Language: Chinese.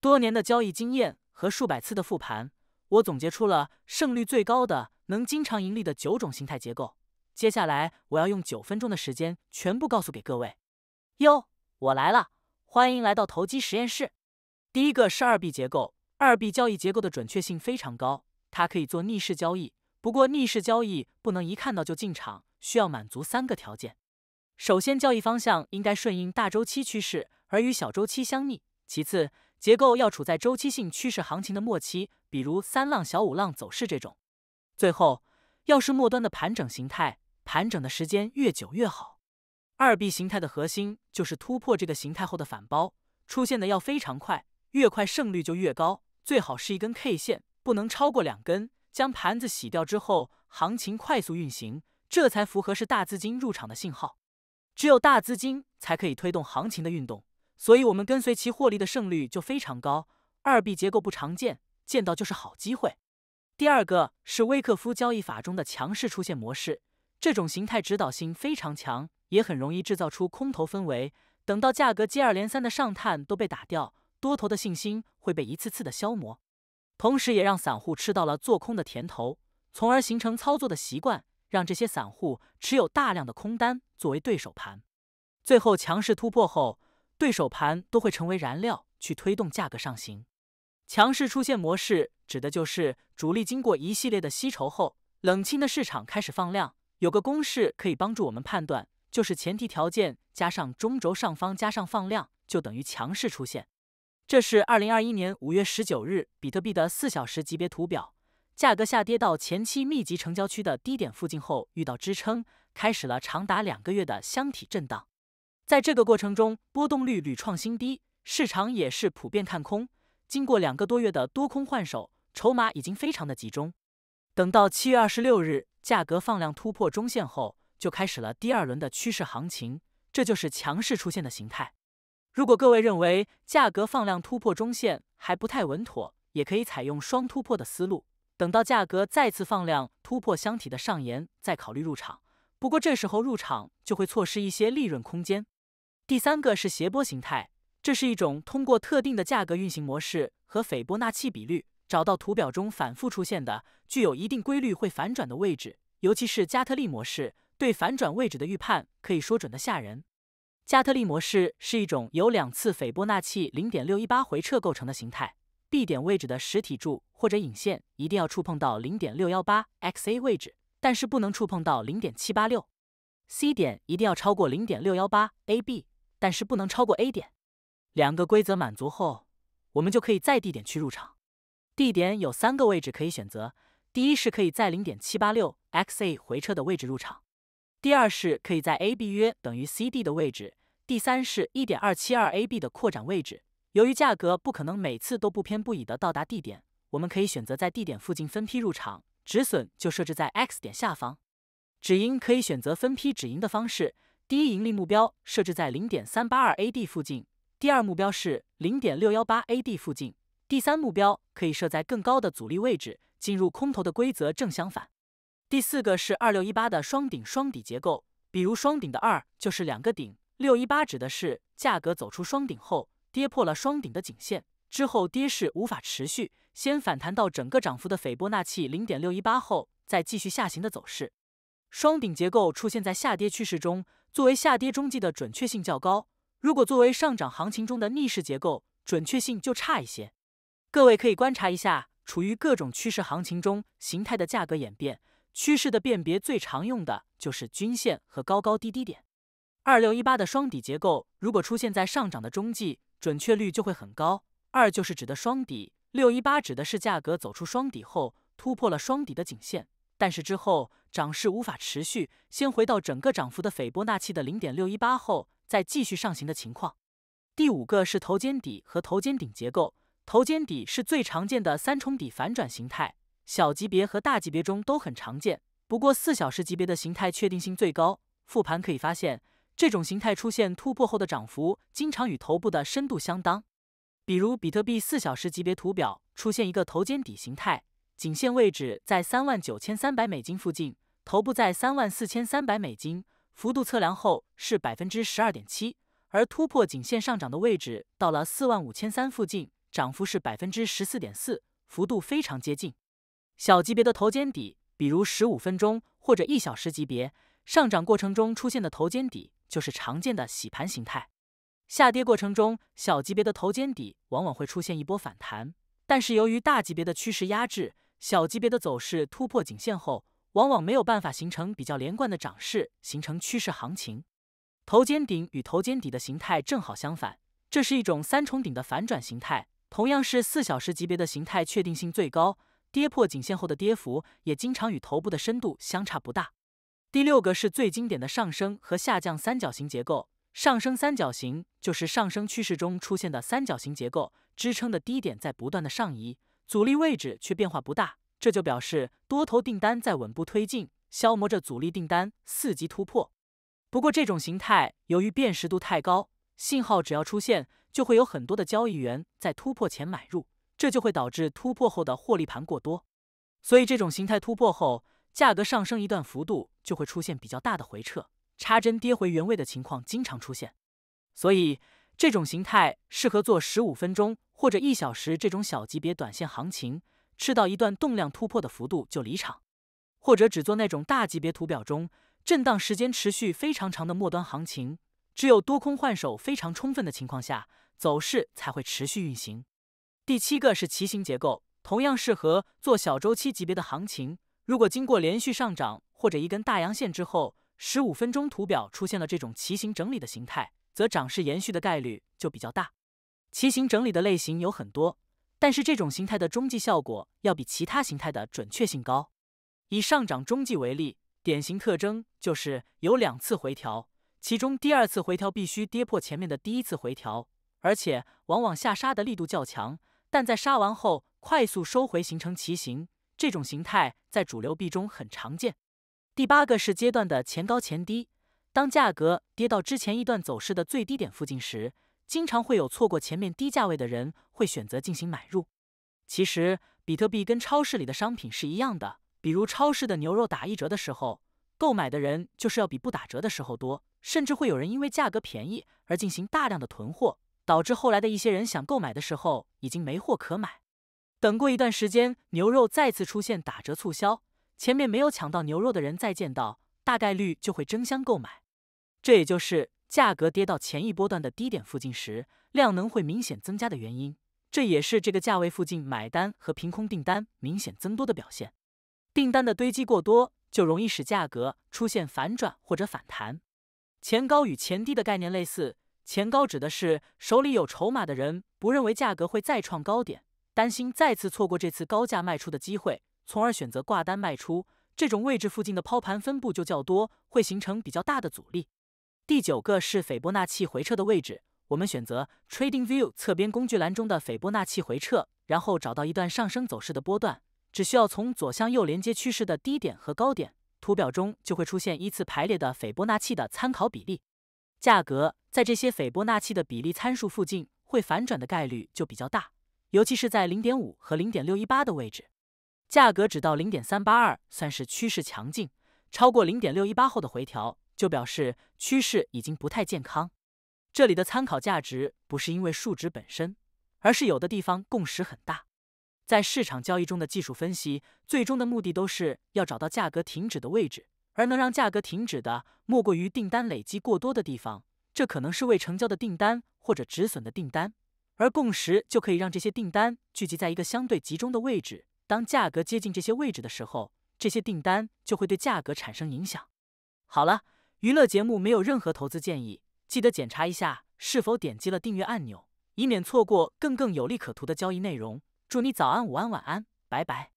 多年的交易经验和数百次的复盘，我总结出了胜率最高的能经常盈利的九种形态结构。接下来我要用九分钟的时间全部告诉给各位。哟，我来了，欢迎来到投机实验室。第一个是二 B 结构，二 B 交易结构的准确性非常高，它可以做逆势交易。不过逆势交易不能一看到就进场，需要满足三个条件：首先，交易方向应该顺应大周期趋势，而与小周期相逆；其次，结构要处在周期性趋势行情的末期，比如三浪小五浪走势这种。最后，要是末端的盘整形态，盘整的时间越久越好。二 B 形态的核心就是突破这个形态后的反包，出现的要非常快，越快胜率就越高。最好是一根 K 线，不能超过两根。将盘子洗掉之后，行情快速运行，这才符合是大资金入场的信号。只有大资金才可以推动行情的运动。所以，我们跟随其获利的胜率就非常高。二 B 结构不常见，见到就是好机会。第二个是威克夫交易法中的强势出现模式，这种形态指导性非常强，也很容易制造出空头氛围。等到价格接二连三的上探都被打掉，多头的信心会被一次次的消磨，同时也让散户吃到了做空的甜头，从而形成操作的习惯，让这些散户持有大量的空单作为对手盘。最后强势突破后。对手盘都会成为燃料，去推动价格上行。强势出现模式指的就是主力经过一系列的吸筹后，冷清的市场开始放量。有个公式可以帮助我们判断，就是前提条件加上中轴上方加上放量，就等于强势出现。这是二零二一年五月十九日比特币的四小时级别图表，价格下跌到前期密集成交区的低点附近后，遇到支撑，开始了长达两个月的箱体震荡。在这个过程中，波动率屡创新低，市场也是普遍看空。经过两个多月的多空换手，筹码已经非常的集中。等到七月二十六日，价格放量突破中线后，就开始了第二轮的趋势行情，这就是强势出现的形态。如果各位认为价格放量突破中线还不太稳妥，也可以采用双突破的思路，等到价格再次放量突破箱体的上沿再考虑入场。不过这时候入场就会错失一些利润空间。第三个是斜波形态，这是一种通过特定的价格运行模式和斐波那契比率，找到图表中反复出现的具有一定规律会反转的位置。尤其是加特利模式对反转位置的预判，可以说准的吓人。加特利模式是一种由两次斐波那契零点六一八回撤构成的形态，B 点位置的实体柱或者引线一定要触碰到零点六幺八 XA 位置，但是不能触碰到零点七八六。C 点一定要超过零点六幺八 AB。但是不能超过 A 点，两个规则满足后，我们就可以在地点去入场。地点有三个位置可以选择：第一是可以在零点七八六 x a 回撤的位置入场；第二是可以在 a b 约等于 c d 的位置；第三是一点二七二 a b 的扩展位置。由于价格不可能每次都不偏不倚的到达地点，我们可以选择在地点附近分批入场，止损就设置在 x 点下方，止盈可以选择分批止盈的方式。第一盈利目标设置在零点三八二 AD 附近，第二目标是零点六幺八 AD 附近，第三目标可以设在更高的阻力位置。进入空头的规则正相反。第四个是二六一八的双顶双底结构，比如双顶的二就是两个顶，六一八指的是价格走出双顶后跌破了双顶的颈线之后，跌势无法持续，先反弹到整个涨幅的斐波那契零点六一八后再继续下行的走势。双顶结构出现在下跌趋势中。作为下跌中继的准确性较高，如果作为上涨行情中的逆势结构，准确性就差一些。各位可以观察一下，处于各种趋势行情中形态的价格演变，趋势的辨别最常用的就是均线和高高低低点。二六一八的双底结构，如果出现在上涨的中继，准确率就会很高。二就是指的双底，六一八指的是价格走出双底后突破了双底的颈线，但是之后。涨势无法持续，先回到整个涨幅的斐波那契的零点六一八后再继续上行的情况。第五个是头肩底和头肩顶结构，头肩底是最常见的三重底反转形态，小级别和大级别中都很常见。不过四小时级别的形态确定性最高。复盘可以发现，这种形态出现突破后的涨幅，经常与头部的深度相当。比如比特币四小时级别图表出现一个头肩底形态。颈线位置在三万九千三百美金附近，头部在三万四千三百美金，幅度测量后是百分之十二点七。而突破颈线上涨的位置到了四万五千三附近，涨幅是百分之十四点四，幅度非常接近。小级别的头肩底，比如十五分钟或者一小时级别上涨过程中出现的头肩底，就是常见的洗盘形态。下跌过程中小级别的头肩底往往会出现一波反弹，但是由于大级别的趋势压制。小级别的走势突破颈线后，往往没有办法形成比较连贯的涨势，形成趋势行情。头肩顶与头肩底的形态正好相反，这是一种三重顶的反转形态，同样是四小时级别的形态，确定性最高。跌破颈线后的跌幅也经常与头部的深度相差不大。第六个是最经典的上升和下降三角形结构，上升三角形就是上升趋势中出现的三角形结构，支撑的低点在不断的上移。阻力位置却变化不大，这就表示多头订单在稳步推进，消磨着阻力订单伺机突破。不过这种形态由于辨识度太高，信号只要出现，就会有很多的交易员在突破前买入，这就会导致突破后的获利盘过多。所以这种形态突破后，价格上升一段幅度就会出现比较大的回撤，插针跌回原位的情况经常出现。所以这种形态适合做十五分钟或者一小时这种小级别短线行情，吃到一段动量突破的幅度就离场，或者只做那种大级别图表中震荡时间持续非常长的末端行情，只有多空换手非常充分的情况下，走势才会持续运行。第七个是骑形结构，同样适合做小周期级别的行情。如果经过连续上涨或者一根大阳线之后，十五分钟图表出现了这种骑形整理的形态。则涨势延续的概率就比较大。棋形整理的类型有很多，但是这种形态的中继效果要比其他形态的准确性高。以上涨中继为例，典型特征就是有两次回调，其中第二次回调必须跌破前面的第一次回调，而且往往下杀的力度较强，但在杀完后快速收回形成棋形。这种形态在主流币中很常见。第八个是阶段的前高前低。当价格跌到之前一段走势的最低点附近时，经常会有错过前面低价位的人会选择进行买入。其实，比特币跟超市里的商品是一样的，比如超市的牛肉打一折的时候，购买的人就是要比不打折的时候多，甚至会有人因为价格便宜而进行大量的囤货，导致后来的一些人想购买的时候已经没货可买。等过一段时间，牛肉再次出现打折促销，前面没有抢到牛肉的人再见到。大概率就会争相购买，这也就是价格跌到前一波段的低点附近时，量能会明显增加的原因。这也是这个价位附近买单和凭空订单明显增多的表现。订单的堆积过多，就容易使价格出现反转或者反弹。前高与前低的概念类似，前高指的是手里有筹码的人不认为价格会再创高点，担心再次错过这次高价卖出的机会，从而选择挂单卖出。这种位置附近的抛盘分布就较多，会形成比较大的阻力。第九个是斐波那契回撤的位置，我们选择 TradingView 侧边工具栏中的斐波那契回撤，然后找到一段上升走势的波段，只需要从左向右连接趋势的低点和高点，图表中就会出现依次排列的斐波那契的参考比例，价格在这些斐波那契的比例参数附近会反转的概率就比较大，尤其是在零点五和零点六一八的位置。价格只到零点三八二，算是趋势强劲；超过零点六一八后的回调，就表示趋势已经不太健康。这里的参考价值不是因为数值本身，而是有的地方共识很大。在市场交易中的技术分析，最终的目的都是要找到价格停止的位置，而能让价格停止的，莫过于订单累积过多的地方。这可能是未成交的订单或者止损的订单，而共识就可以让这些订单聚集在一个相对集中的位置。当价格接近这些位置的时候，这些订单就会对价格产生影响。好了，娱乐节目没有任何投资建议，记得检查一下是否点击了订阅按钮，以免错过更更有利可图的交易内容。祝你早安、午安、晚安，拜拜。